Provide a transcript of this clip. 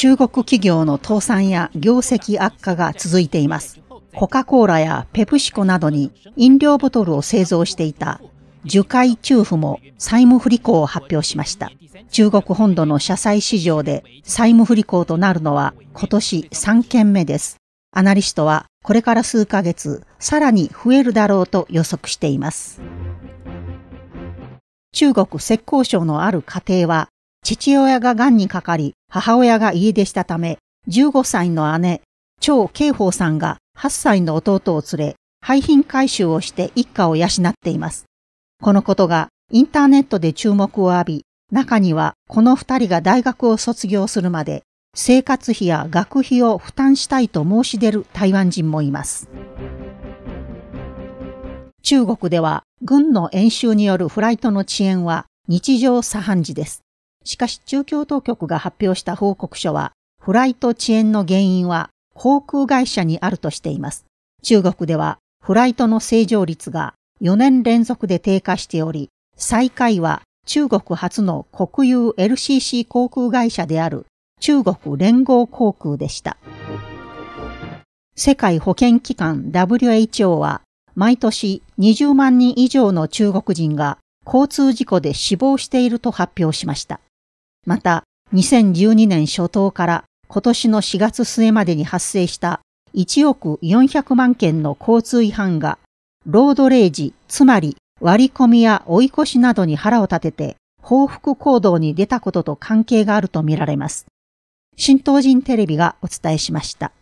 中国企業の倒産や業績悪化が続いています。コカ・コーラやペプシコなどに飲料ボトルを製造していた樹海中府も債務不履行を発表しました。中国本土の社債市場で債務不履行となるのは今年3件目です。アナリストはこれから数ヶ月さらに増えるだろうと予測しています。中国浙江省のある家庭は父親が癌にかかり、母親が家出したため、15歳の姉、張慶宝さんが8歳の弟を連れ、廃品回収をして一家を養っています。このことがインターネットで注目を浴び、中にはこの二人が大学を卒業するまで生活費や学費を負担したいと申し出る台湾人もいます。中国では軍の演習によるフライトの遅延は日常茶飯事です。しかし中共当局が発表した報告書は、フライト遅延の原因は航空会社にあるとしています。中国ではフライトの正常率が4年連続で低下しており、最下位は中国初の国有 LCC 航空会社である中国連合航空でした。世界保健機関 WHO は毎年20万人以上の中国人が交通事故で死亡していると発表しました。また、2012年初頭から今年の4月末までに発生した1億400万件の交通違反が、ロードレージ、つまり割り込みや追い越しなどに腹を立てて報復行動に出たことと関係があるとみられます。新東人テレビがお伝えしました。